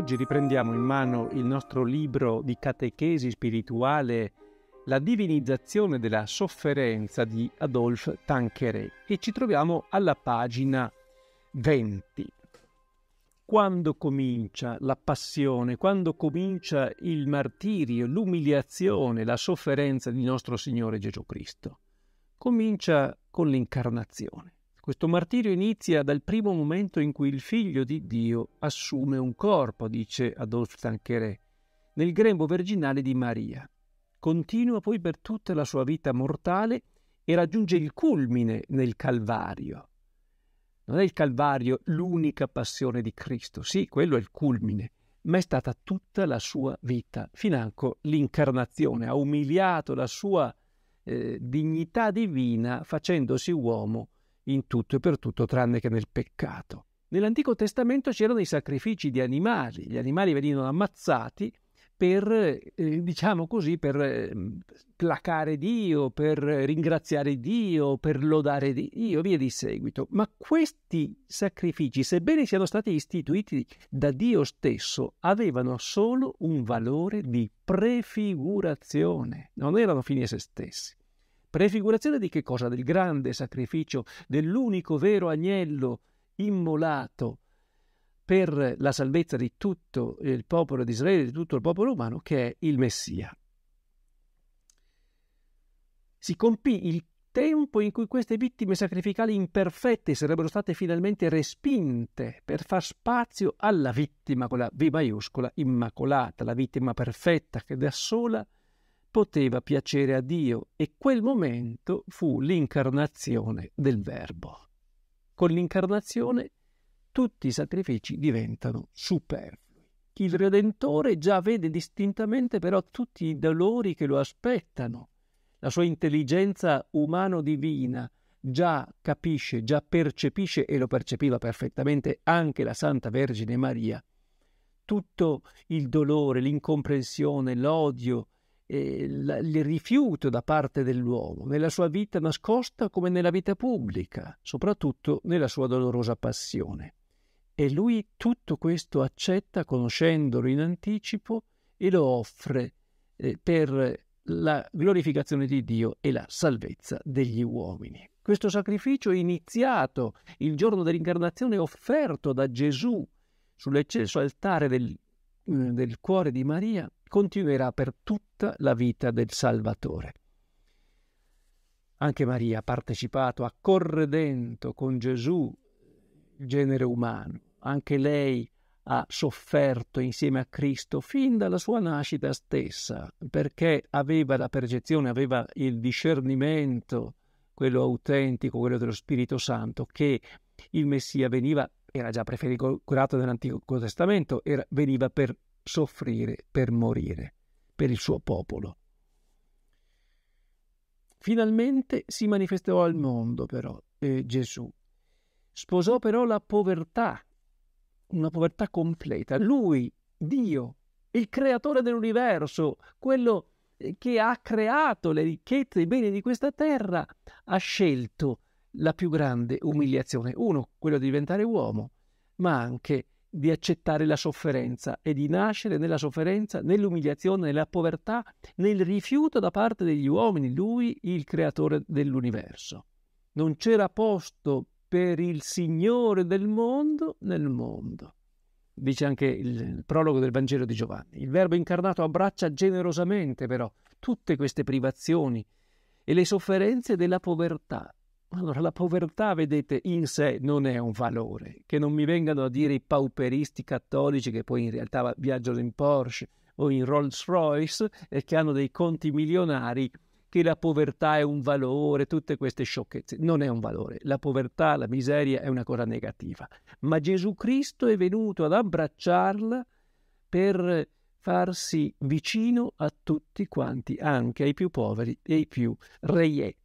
Oggi riprendiamo in mano il nostro libro di catechesi spirituale La divinizzazione della sofferenza di Adolphe Tanqueray e ci troviamo alla pagina 20. Quando comincia la passione, quando comincia il martirio, l'umiliazione, la sofferenza di nostro Signore Gesù Cristo? Comincia con l'incarnazione. Questo martirio inizia dal primo momento in cui il figlio di Dio assume un corpo, dice Adolphe Tanqueré, nel grembo virginale di Maria. Continua poi per tutta la sua vita mortale e raggiunge il culmine nel Calvario. Non è il Calvario l'unica passione di Cristo, sì, quello è il culmine, ma è stata tutta la sua vita, financo l'incarnazione. Ha umiliato la sua eh, dignità divina facendosi uomo in tutto e per tutto tranne che nel peccato. Nell'Antico Testamento c'erano i sacrifici di animali, gli animali venivano ammazzati per, eh, diciamo così, per eh, placare Dio, per ringraziare Dio, per lodare Dio, via di seguito. Ma questi sacrifici, sebbene siano stati istituiti da Dio stesso, avevano solo un valore di prefigurazione, non erano fini a se stessi. Prefigurazione di che cosa? Del grande sacrificio, dell'unico vero agnello immolato per la salvezza di tutto il popolo di Israele, di tutto il popolo umano, che è il Messia. Si compì il tempo in cui queste vittime sacrificali imperfette sarebbero state finalmente respinte per far spazio alla vittima con la V maiuscola immacolata, la vittima perfetta che da sola poteva piacere a Dio e quel momento fu l'incarnazione del Verbo. Con l'incarnazione tutti i sacrifici diventano superflui. Il Redentore già vede distintamente però tutti i dolori che lo aspettano. La sua intelligenza umano-divina già capisce, già percepisce e lo percepiva perfettamente anche la Santa Vergine Maria. Tutto il dolore, l'incomprensione, l'odio, eh, il rifiuto da parte dell'uomo nella sua vita nascosta come nella vita pubblica, soprattutto nella sua dolorosa passione. E lui tutto questo accetta conoscendolo in anticipo e lo offre eh, per la glorificazione di Dio e la salvezza degli uomini. Questo sacrificio iniziato il giorno dell'incarnazione offerto da Gesù sull'eccesso altare del, eh, del cuore di Maria continuerà per tutta la vita del Salvatore. Anche Maria ha partecipato a corredento con Gesù il genere umano, anche lei ha sofferto insieme a Cristo fin dalla sua nascita stessa, perché aveva la percezione, aveva il discernimento, quello autentico, quello dello Spirito Santo, che il Messia veniva, era già prefigurato nell'Antico Testamento, era, veniva per soffrire per morire per il suo popolo. Finalmente si manifestò al mondo però eh, Gesù. Sposò però la povertà, una povertà completa. Lui, Dio, il creatore dell'universo, quello eh, che ha creato le ricchezze e i beni di questa terra, ha scelto la più grande umiliazione. Uno, quello di diventare uomo, ma anche di accettare la sofferenza e di nascere nella sofferenza, nell'umiliazione, nella povertà, nel rifiuto da parte degli uomini, lui il creatore dell'universo. Non c'era posto per il Signore del mondo nel mondo. Dice anche il prologo del Vangelo di Giovanni. Il Verbo incarnato abbraccia generosamente però tutte queste privazioni e le sofferenze della povertà, allora, la povertà, vedete, in sé non è un valore. Che non mi vengano a dire i pauperisti cattolici che poi in realtà viaggiano in Porsche o in Rolls Royce e che hanno dei conti milionari, che la povertà è un valore, tutte queste sciocchezze. Non è un valore. La povertà, la miseria è una cosa negativa. Ma Gesù Cristo è venuto ad abbracciarla per farsi vicino a tutti quanti, anche ai più poveri e ai più reietti.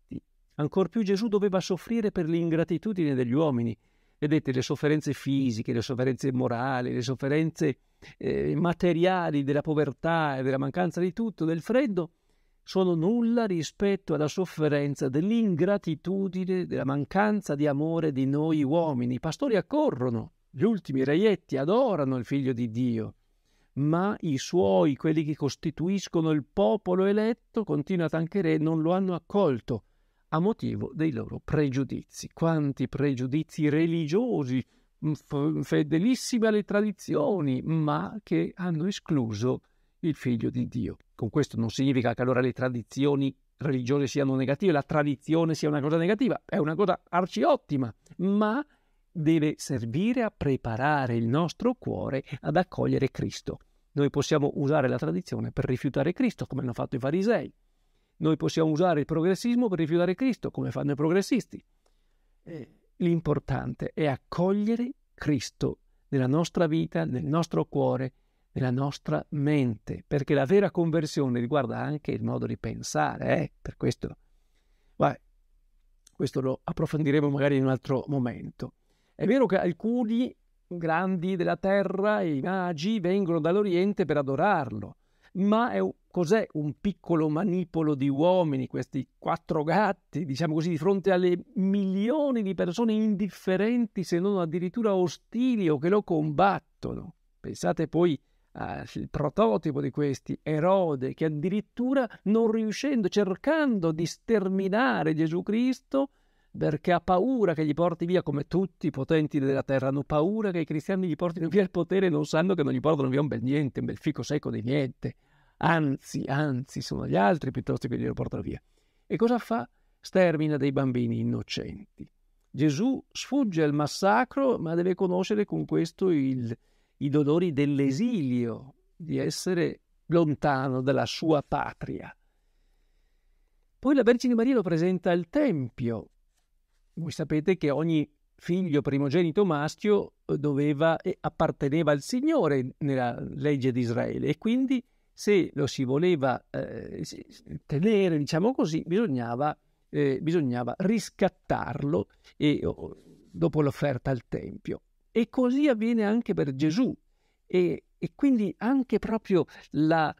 Ancor più Gesù doveva soffrire per l'ingratitudine degli uomini. Vedete, le sofferenze fisiche, le sofferenze morali, le sofferenze eh, materiali della povertà e della mancanza di tutto, del freddo, sono nulla rispetto alla sofferenza dell'ingratitudine, della mancanza di amore di noi uomini. I pastori accorrono, gli ultimi reietti adorano il figlio di Dio ma i suoi, quelli che costituiscono il popolo eletto, continua Tancheré, non lo hanno accolto a motivo dei loro pregiudizi. Quanti pregiudizi religiosi, mm, fedelissimi alle tradizioni, ma che hanno escluso il figlio di Dio. Con questo non significa che allora le tradizioni religiose siano negative, la tradizione sia una cosa negativa, è una cosa arciottima, ma deve servire a preparare il nostro cuore ad accogliere Cristo. Noi possiamo usare la tradizione per rifiutare Cristo, come hanno fatto i farisei. Noi possiamo usare il progressismo per rifiutare Cristo, come fanno i progressisti. Eh, l'importante è accogliere Cristo nella nostra vita, nel nostro cuore, nella nostra mente, perché la vera conversione riguarda anche il modo di pensare, eh? per questo. Vai. questo lo approfondiremo magari in un altro momento. È vero che alcuni grandi della terra, i magi, vengono dall'Oriente per adorarlo, ma è un cos'è un piccolo manipolo di uomini, questi quattro gatti, diciamo così, di fronte alle milioni di persone indifferenti, se non addirittura ostili o che lo combattono. Pensate poi al prototipo di questi, Erode, che addirittura non riuscendo, cercando di sterminare Gesù Cristo, perché ha paura che gli porti via, come tutti i potenti della terra, hanno paura che i cristiani gli portino via il potere e non sanno che non gli portano via un bel niente, un bel fico secco di niente. Anzi, anzi, sono gli altri piuttosto che glielo portano via. E cosa fa? Stermina dei bambini innocenti. Gesù sfugge al massacro, ma deve conoscere con questo il, i dolori dell'esilio, di essere lontano dalla sua patria. Poi la Vergine Maria lo presenta al Tempio. Voi sapete che ogni figlio primogenito maschio doveva, e apparteneva al Signore nella legge di Israele e quindi se lo si voleva eh, tenere, diciamo così, bisognava, eh, bisognava riscattarlo e, oh, dopo l'offerta al Tempio. E così avviene anche per Gesù. E, e quindi anche proprio la,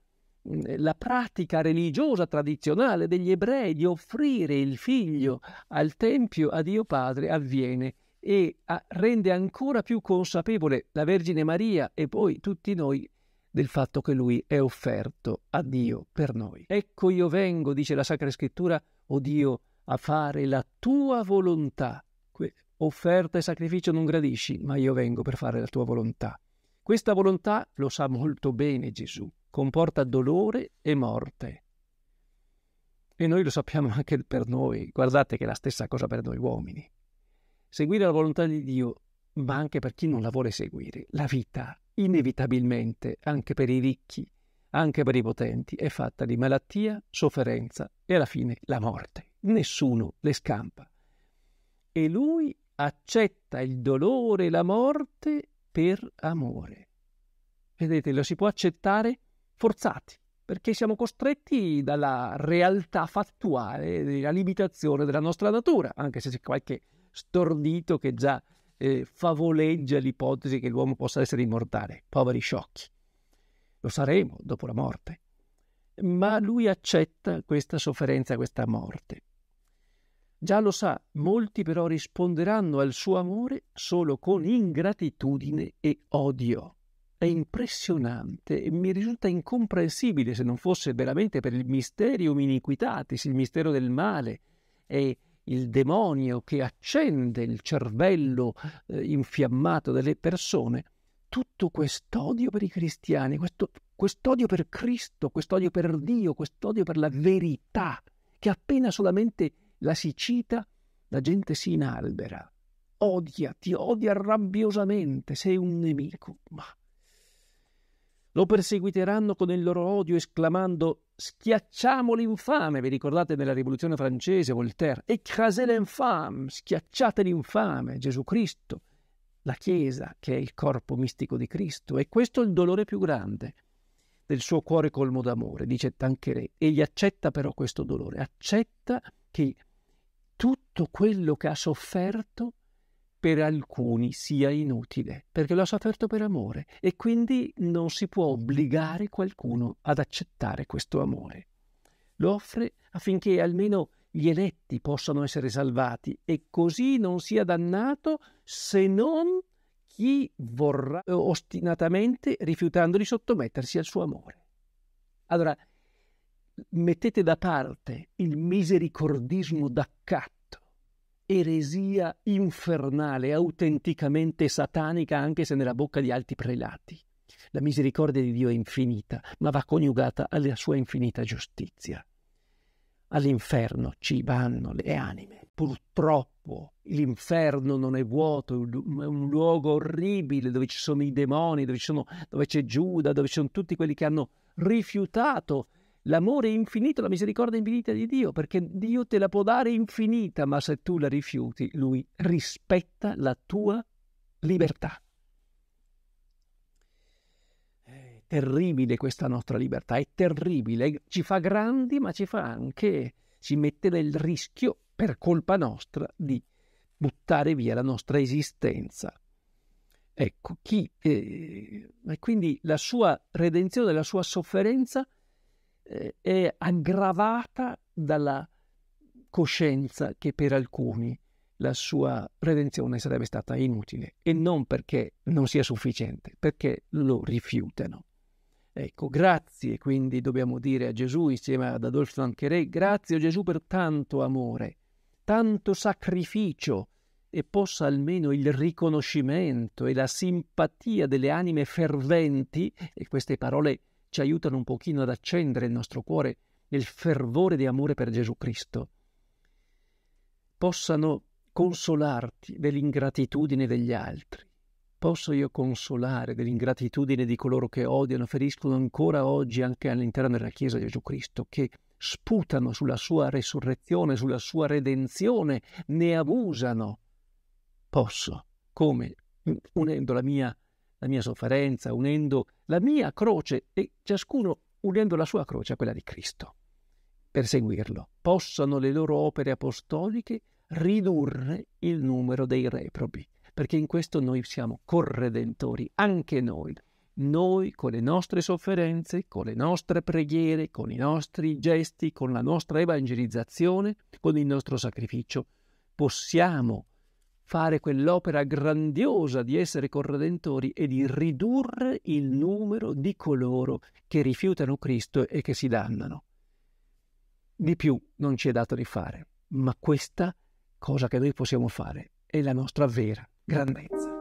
la pratica religiosa tradizionale degli ebrei di offrire il figlio al Tempio a Dio Padre avviene e rende ancora più consapevole la Vergine Maria e poi tutti noi del fatto che lui è offerto a Dio per noi. Ecco io vengo, dice la Sacra Scrittura, o oh Dio, a fare la tua volontà. Offerta e sacrificio non gradisci, ma io vengo per fare la tua volontà. Questa volontà, lo sa molto bene Gesù, comporta dolore e morte. E noi lo sappiamo anche per noi, guardate che è la stessa cosa per noi uomini. Seguire la volontà di Dio, ma anche per chi non la vuole seguire, la vita inevitabilmente, anche per i ricchi, anche per i potenti, è fatta di malattia, sofferenza e alla fine la morte. Nessuno le scampa. E lui accetta il dolore e la morte per amore. Vedete, lo si può accettare forzati, perché siamo costretti dalla realtà fattuale, dalla limitazione della nostra natura, anche se c'è qualche stordito che già eh, favoleggia l'ipotesi che l'uomo possa essere immortale. Poveri sciocchi. Lo saremo dopo la morte. Ma lui accetta questa sofferenza, questa morte. Già lo sa, molti però risponderanno al suo amore solo con ingratitudine e odio. È impressionante e mi risulta incomprensibile se non fosse veramente per il mysterium iniquitatis, il mistero del male e il demonio che accende il cervello eh, infiammato delle persone, tutto quest'odio per i cristiani, questo, quest'odio per Cristo, quest'odio per Dio, quest'odio per la verità, che appena solamente la si cita, la gente si inalbera, odia, ti odia rabbiosamente, sei un nemico, ma lo perseguiteranno con il loro odio esclamando Schiacciamo l'infame, vi ricordate nella Rivoluzione francese Voltaire? Écrasez l'infame, schiacciate l'infame, Gesù Cristo, la Chiesa che è il corpo mistico di Cristo. E questo è il dolore più grande del suo cuore colmo d'amore, dice Tancheret. Egli accetta però questo dolore, accetta che tutto quello che ha sofferto per alcuni sia inutile, perché lo ha sofferto per amore e quindi non si può obbligare qualcuno ad accettare questo amore. Lo offre affinché almeno gli eletti possano essere salvati e così non sia dannato se non chi vorrà eh, ostinatamente rifiutando di sottomettersi al suo amore. Allora, mettete da parte il misericordismo d'accatto eresia infernale, autenticamente satanica, anche se nella bocca di alti prelati. La misericordia di Dio è infinita, ma va coniugata alla sua infinita giustizia. All'inferno ci vanno le anime. Purtroppo l'inferno non è vuoto, è un luogo orribile dove ci sono i demoni, dove, sono, dove c'è Giuda, dove ci sono tutti quelli che hanno rifiutato l'amore infinito, la misericordia infinita di Dio, perché Dio te la può dare infinita, ma se tu la rifiuti, lui rispetta la tua libertà. È terribile questa nostra libertà, è terribile, ci fa grandi, ma ci fa anche, ci mette nel rischio, per colpa nostra, di buttare via la nostra esistenza. Ecco, chi... Eh, e quindi la sua redenzione, la sua sofferenza eh, è aggravata dalla coscienza che per alcuni la sua redenzione sarebbe stata inutile e non perché non sia sufficiente, perché lo rifiutano. Ecco, grazie quindi dobbiamo dire a Gesù insieme ad Adolfo Ancheré, grazie a Gesù per tanto amore, tanto sacrificio e possa almeno il riconoscimento e la simpatia delle anime ferventi, e queste parole ci aiutano un pochino ad accendere il nostro cuore nel fervore di amore per Gesù Cristo, possano consolarti dell'ingratitudine degli altri. Posso io consolare dell'ingratitudine di coloro che odiano, feriscono ancora oggi anche all'interno della Chiesa di Gesù Cristo, che sputano sulla sua resurrezione, sulla sua redenzione, ne abusano. Posso, come unendo la mia la mia sofferenza, unendo la mia croce e ciascuno unendo la sua croce a quella di Cristo. Per seguirlo, possano le loro opere apostoliche ridurre il numero dei reprobi, perché in questo noi siamo corredentori, anche noi. Noi con le nostre sofferenze, con le nostre preghiere, con i nostri gesti, con la nostra evangelizzazione, con il nostro sacrificio, possiamo fare quell'opera grandiosa di essere corredentori e di ridurre il numero di coloro che rifiutano Cristo e che si dannano. Di più non ci è dato di fare, ma questa cosa che noi possiamo fare è la nostra vera grandezza.